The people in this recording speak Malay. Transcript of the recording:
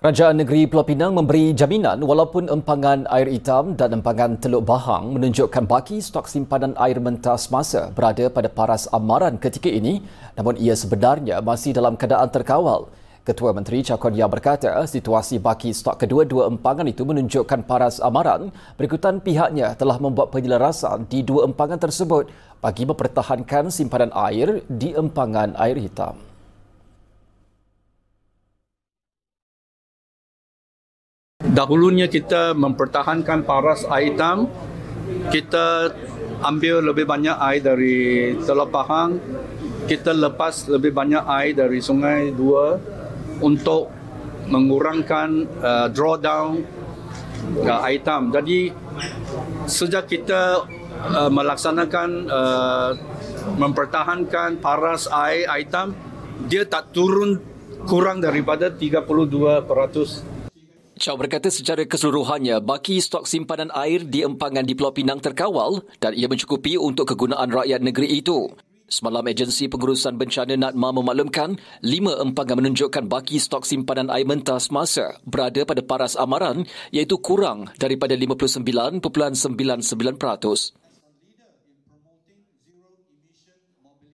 Kerajaan Negeri Pulau Pinang memberi jaminan walaupun empangan air hitam dan empangan teluk bahang menunjukkan baki stok simpanan air mentah semasa berada pada paras amaran ketika ini namun ia sebenarnya masih dalam keadaan terkawal. Ketua Menteri Chakon Yang berkata situasi baki stok kedua-dua empangan itu menunjukkan paras amaran berikutan pihaknya telah membuat penyelarasan di dua empangan tersebut bagi mempertahankan simpanan air di empangan air hitam. dahulunya kita mempertahankan paras air hitam kita ambil lebih banyak air dari Teluk Pahang kita lepas lebih banyak air dari Sungai Dua untuk mengurangkan uh, drawdown uh, air hitam jadi sejak kita uh, melaksanakan uh, mempertahankan paras air air hitam dia tak turun kurang daripada 32% peratus. Chow berkata secara keseluruhannya, baki stok simpanan air di empangan di Pulau Pinang terkawal dan ia mencukupi untuk kegunaan rakyat negeri itu. Semalam agensi pengurusan bencana NADMA memaklumkan lima empangan menunjukkan baki stok simpanan air mentah semasa berada pada paras amaran iaitu kurang daripada 59.99%.